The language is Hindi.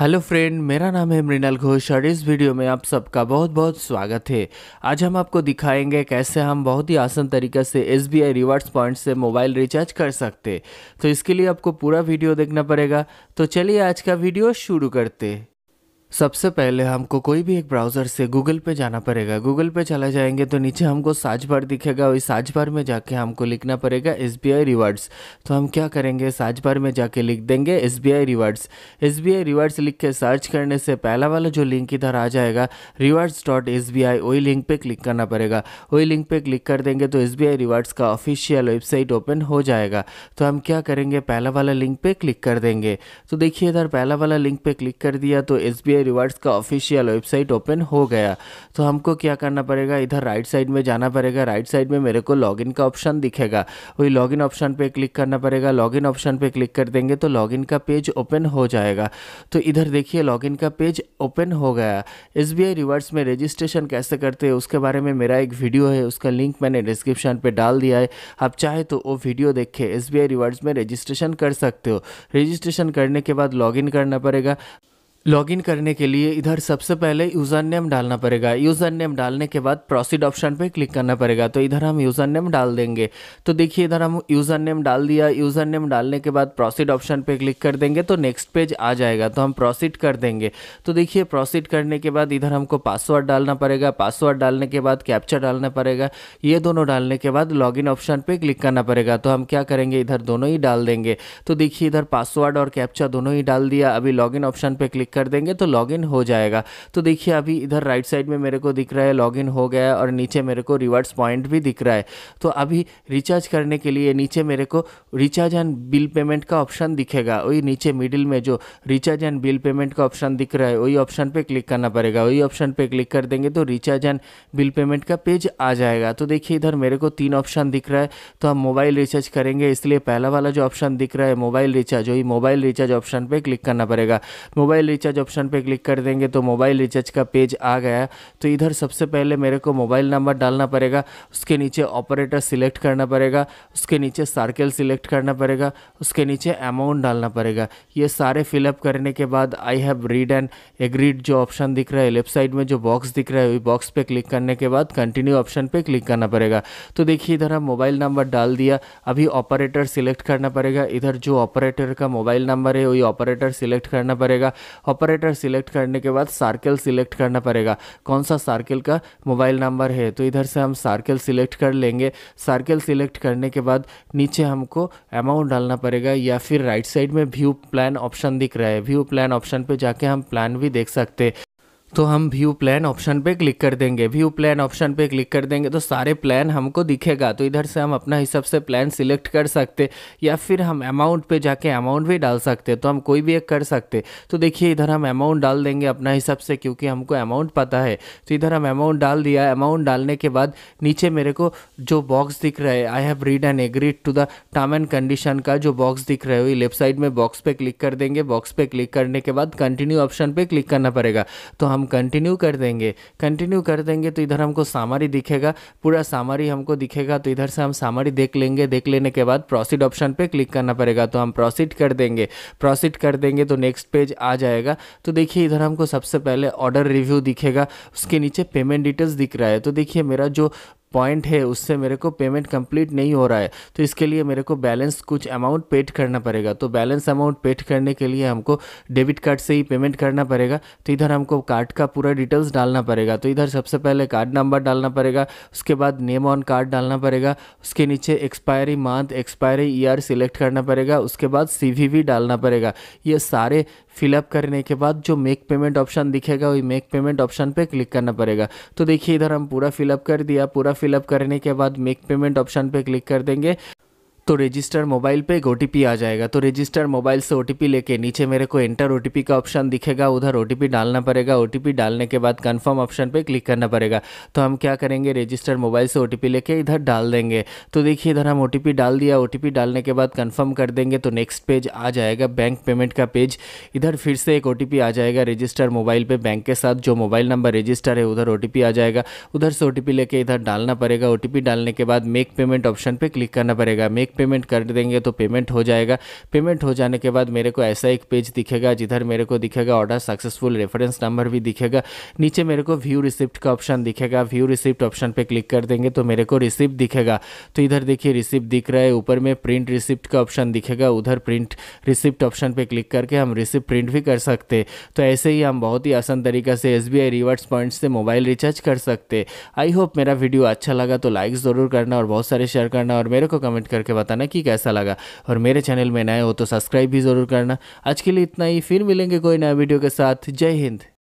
हेलो फ्रेंड मेरा नाम है मृणाल घोष और इस वीडियो में आप सबका बहुत बहुत स्वागत है आज हम आपको दिखाएंगे कैसे हम बहुत ही आसान तरीके से S B I rewards point से मोबाइल रिचार्ज कर सकते तो इसके लिए आपको पूरा वीडियो देखना पड़ेगा तो चलिए आज का वीडियो शुरू करते सबसे पहले हमको कोई भी एक ब्राउज़र से गूगल पे जाना पड़ेगा गूगल पे चला जाएंगे तो नीचे हमको साज बार दिखेगा और साज बार में जाके हमको लिखना पड़ेगा एस बी आई रिवार्ड्स तो हम क्या करेंगे साज बार में जाके लिख देंगे S B I rewards S B I rewards लिख के सर्च करने से पहला वाला जो लिंक इधर आ जाएगा rewards dot S B I वही लिंक पर क्लिक करना पड़ेगा वही लिंक पर क्लिक कर देंगे तो एस बी आई रिवार्ड्स का ऑफिशियल वेबसाइट ओपन हो जाएगा तो हम क्या करेंगे पहला वाला लिंक पर क्लिक कर देंगे तो देखिए इधर पहला वाला लिंक पर क्लिक कर दिया तो एस बी एसबीआई रिवार्ड्स का ऑफिशियल वेबसाइट ओपन हो गया तो हमको क्या करना पड़ेगा इधर राइट साइड में जाना पड़ेगा राइट साइड में मेरे को लॉगिन का ऑप्शन दिखेगा वही लॉगिन ऑप्शन पे क्लिक करना पड़ेगा लॉगिन ऑप्शन पे क्लिक कर देंगे तो लॉगिन का पेज ओपन हो जाएगा तो इधर देखिए लॉगिन का पेज ओपन हो गया एस रिवार्ड्स में रजिस्ट्रेशन कैसे करते हैं उसके बारे में मेरा एक वीडियो है उसका लिंक मैंने डिस्क्रिप्शन पर डाल दिया है आप चाहे तो वो video S B S rewards में रजिस्ट्रेशन कर सकते हो रजिस्ट्रेशन करने के बाद लॉगिन करना पड़ेगा लॉगिन करने के लिए इधर सबसे पहले यूज़र नेम डालना पड़ेगा यूज़र नेम डालने के बाद प्रोसीड ऑप्शन पे क्लिक करना पड़ेगा तो इधर हम यूज़र नेम डाल देंगे तो देखिए इधर हम यूज़र नेम डाल दिया यूज़र नेम डालने के बाद प्रोसीड ऑप्शन पे क्लिक कर देंगे तो नेक्स्ट पेज आ जाएगा तो हम प्रोसीड कर देंगे तो देखिए प्रोसीड करने के बाद इधर हमको पासवर्ड डालना पड़ेगा पासवर्ड डालने के बाद कैप्चर डालना पड़ेगा ये दोनों डालने के बाद लॉगिन ऑप्शन पर क्लिक करना पड़ेगा तो हम क्या करेंगे इधर दोनों ही डाल देंगे तो देखिए इधर पासवर्ड और कैप्चर दोनों ही डाल दिया अभी लॉगिन ऑप्शन पर क्लिक कर देंगे तो लॉगिन हो जाएगा तो देखिए अभी इधर राइट साइड में मेरे को दिख रहा है लॉगिन हो गया और नीचे मेरे को रिवार्ड्स पॉइंट भी दिख रहा है तो अभी रिचार्ज करने के लिए नीचे मेरे को रिचार्ज एंड बिल पेमेंट का ऑप्शन दिखेगा वही नीचे मिडिल में जो रिचार्ज एंड बिल पेमेंट का ऑप्शन दिख रहा है वही ऑप्शन पर क्लिक करना पड़ेगा वही ऑप्शन पर क्लिक कर देंगे तो रिचार्ज एंड बिल पेमेंट का पेज आ जाएगा तो देखिए इधर मेरे को तीन ऑप्शन दिख रहा है तो हम मोबाइल रिचार्ज करेंगे इसलिए पहला वाला जो ऑप्शन दिख रहा है मोबाइल रिचार्ज वही मोबाइल रिचार्ज ऑप्शन पर क्लिक करना पड़ेगा मोबाइल रिचार्ज रिचार्ज ऑप्शन पे क्लिक कर देंगे तो मोबाइल रिचार्ज का पेज आ गया तो इधर सबसे पहले मेरे को मोबाइल नंबर डालना पड़ेगा उसके नीचे ऑपरेटर सिलेक्ट करना पड़ेगा उसके नीचे सर्कल सिलेक्ट करना पड़ेगा उसके नीचे अमाउंट डालना पड़ेगा ये सारे फिलअप करने के बाद I have read and agreed जो ऑप्शन दिख रहा है लेफ्ट साइड में जो बॉक्स दिख रहा है वही बॉक्स पर क्लिक करने के बाद कंटिन्यू ऑप्शन पर क्लिक करना पड़ेगा तो देखिए इधर हम मोबाइल नंबर डाल दिया अभी ऑपरेटर सिलेक्ट करना पड़ेगा इधर जो ऑपरेटर का मोबाइल नंबर है वही ऑपरेटर सिलेक्ट करना पड़ेगा ऑपरेटर सिलेक्ट करने के बाद सार्केल सिलेक्ट करना पड़ेगा कौन सा सार्केल का मोबाइल नंबर है तो इधर से हम सार्केल सिलेक्ट कर लेंगे सार्केल सिलेक्ट करने के बाद नीचे हमको अमाउंट डालना पड़ेगा या फिर राइट साइड में व्यू प्लान ऑप्शन दिख रहा है व्यू प्लान ऑप्शन पे जाके हम प्लान भी देख सकते हैं तो हम व्यू प्लान ऑप्शन पे क्लिक कर देंगे व्यू प्लान ऑप्शन पे क्लिक कर देंगे तो सारे प्लान हमको दिखेगा तो इधर से हम अपना हिसाब से प्लान सिलेक्ट कर सकते या फिर हम अमाउंट पे जाके अमाउंट भी डाल सकते तो हम कोई भी एक कर सकते तो देखिए इधर हम अमाउंट डाल देंगे अपना हिसाब से क्योंकि हमको अमाउंट पता है तो इधर हम अमाउंट डाल दिया अमाउंट डालने के बाद नीचे मेरे को जो बॉक्स दिख रहा है I have read and agreed to the term and condition का जो बॉक्स दिख रहा है वही लेफ्ट साइड में बॉक्स पे क्लिक कर देंगे बॉक्स पर क्लिक करने के बाद कंटिन्यू ऑप्शन पर क्लिक करना पड़ेगा तो हम कंटिन्यू कर देंगे कंटिन्यू कर देंगे तो इधर हमको सामारी दिखेगा पूरा सामारी हमको दिखेगा तो इधर से हम सामारी देख लेंगे देख लेने के बाद प्रोसीड ऑप्शन पे क्लिक करना पड़ेगा तो हम प्रोसीड कर देंगे प्रोसीड कर देंगे तो नेक्स्ट पेज आ जाएगा तो देखिए इधर हमको सबसे पहले ऑर्डर रिव्यू दिखेगा उसके नीचे पेमेंट डिटेल्स दिख रहा है तो देखिए मेरा जो पॉइंट है उससे मेरे को पेमेंट कंप्लीट नहीं हो रहा है तो इसके लिए मेरे को बैलेंस कुछ अमाउंट पेड करना पड़ेगा तो बैलेंस अमाउंट पेड करने के लिए हमको डेबिट कार्ड से ही पेमेंट करना पड़ेगा तो इधर हमको कार्ड का पूरा डिटेल्स डालना पड़ेगा तो इधर सबसे पहले कार्ड नंबर डालना पड़ेगा उसके बाद नेम ऑन कार्ड डालना पड़ेगा उसके नीचे expiry month expiry year select करना पड़ेगा उसके बाद सी डालना पड़ेगा ये सारे फिलअप करने के बाद जो मेक पेमेंट ऑप्शन दिखेगा वही मेक पेमेंट ऑप्शन पे क्लिक करना पड़ेगा तो देखिए इधर हम पूरा फिलअप कर दिया पूरा फिलअप करने के बाद मेक पेमेंट ऑप्शन पे क्लिक कर देंगे तो रजिस्टर मोबाइल पे एक ओ आ जाएगा तो रजिस्टर मोबाइल से ओ लेके नीचे मेरे को एंटर ओ का ऑप्शन दिखेगा उधर ओ डालना पड़ेगा ओ डालने के बाद कन्फर्म ऑप्शन पे क्लिक करना पड़ेगा तो हम क्या करेंगे रजिस्टर मोबाइल से ओ लेके इधर डाल देंगे तो देखिए इधर हम ओ डाल दिया ओ डालने के बाद कन्फर्म कर देंगे तो नेक्स्ट पेज आ जाएगा बैंक पेमेंट का पेज इधर फिर से एक ओ आ जाएगा रजिस्टर मोबाइल पर बैंक के साथ जो मोबाइल नंबर रजिस्टर है उधर ओ आ जाएगा उधर से ओ लेके इधर डालना पड़ेगा ओ डालने के बाद मेक पेमेंट ऑप्शन पर क्लिक करना पड़ेगा मेक पेमेंट कर देंगे तो पेमेंट हो जाएगा पेमेंट हो जाने के बाद मेरे को ऐसा एक पेज दिखेगा जिधर मेरे को दिखेगा ऑर्डर सक्सेसफुल रेफरेंस नंबर भी दिखेगा नीचे मेरे को व्यू रिसिप्ट का ऑप्शन दिखेगा व्यू रिसिप्ट ऑप्शन पर क्लिक कर देंगे तो मेरे को रिसिप्ट दिखेगा तो इधर देखिए रिसिप्ट दिख रहा है ऊपर में प्रिंट रिसिप्ट का ऑप्शन दिखेगा उधर प्रिंट रिसिप्ट ऑप्शन पर क्लिक करके हम रिसिप्ट प्रिंट भी कर सकते तो ऐसे ही हम बहुत ही आसान तरीका से एस रिवार्ड्स पॉइंट से मोबाइल रिचार्ज कर सकते आई होप मेरा वीडियो अच्छा लगा तो लाइक ज़रूर करना और बहुत सारे शेयर करना और मेरे को कमेंट करके बता बताना कि कैसा लगा और मेरे चैनल में नए हो तो सब्सक्राइब भी ज़रूर करना आज के लिए इतना ही फिर मिलेंगे कोई नया वीडियो के साथ जय हिंद